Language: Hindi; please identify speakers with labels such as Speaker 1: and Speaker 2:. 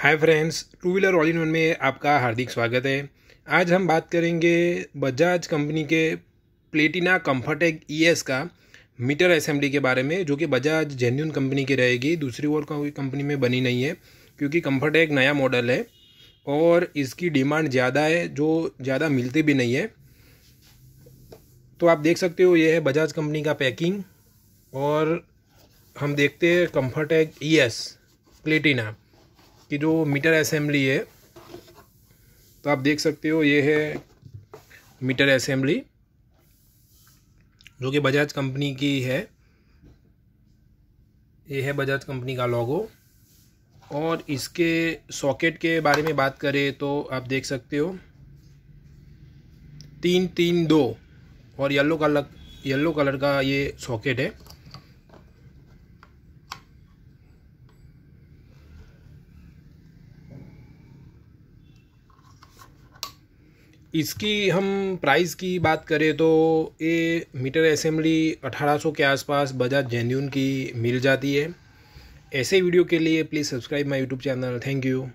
Speaker 1: hi friends two wheeler all in one में आपका हार्दिक स्वागत है आज हम बात करेंगे बजाज कंपनी के प्लेटिना कम्फर्टेक ई एस का मीटर असेंबली के बारे में जो कि बजाज जेन्यून कंपनी की रहेगी दूसरी और कोई कंपनी में बनी नहीं है क्योंकि कम्फर्टेक नया मॉडल है और इसकी डिमांड ज़्यादा है जो ज़्यादा मिलती भी नहीं है तो आप देख सकते हो ये है बजाज कंपनी का पैकिंग और हम देखते हैं कम्फर्टेक ई एस प्लेटिना कि जो मीटर असेंबली है तो आप देख सकते हो ये है मीटर असेंबली जो कि बजाज कंपनी की है ये है बजाज कंपनी का लोगो और इसके सॉकेट के बारे में बात करें तो आप देख सकते हो तीन तीन दो और येलो कलर येलो कलर का ये सॉकेट है इसकी हम प्राइस की बात करें तो ये मीटर असेंबली 1800 के आसपास बजाज जेन्यून की मिल जाती है ऐसे वीडियो के लिए please subscribe my YouTube channel thank you